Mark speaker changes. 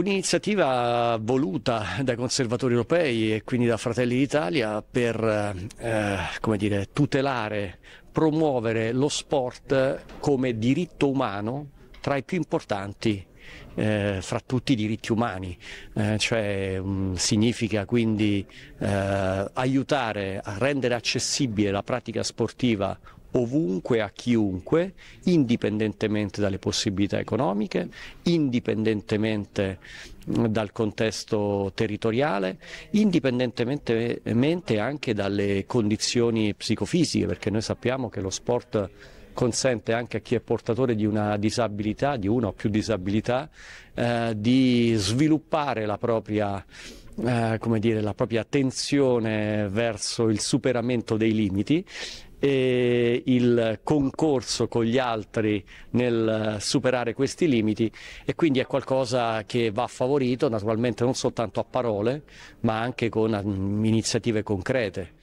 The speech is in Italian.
Speaker 1: Un'iniziativa voluta dai conservatori europei e quindi da Fratelli d'Italia per eh, come dire, tutelare, promuovere lo sport come diritto umano tra i più importanti eh, fra tutti i diritti umani, eh, cioè mh, mm, significa quindi eh, aiutare a rendere accessibile la pratica sportiva ovunque a chiunque, indipendentemente dalle possibilità economiche, indipendentemente mm, dal contesto territoriale, indipendentemente anche dalle condizioni psicofisiche, perché noi sappiamo che lo sport consente anche a chi è portatore di una disabilità, di una o più disabilità, eh, di sviluppare la propria eh, come dire, la propria attenzione verso il superamento dei limiti e il concorso con gli altri nel superare questi limiti e quindi è qualcosa che va favorito naturalmente non soltanto a parole ma anche con mm, iniziative concrete.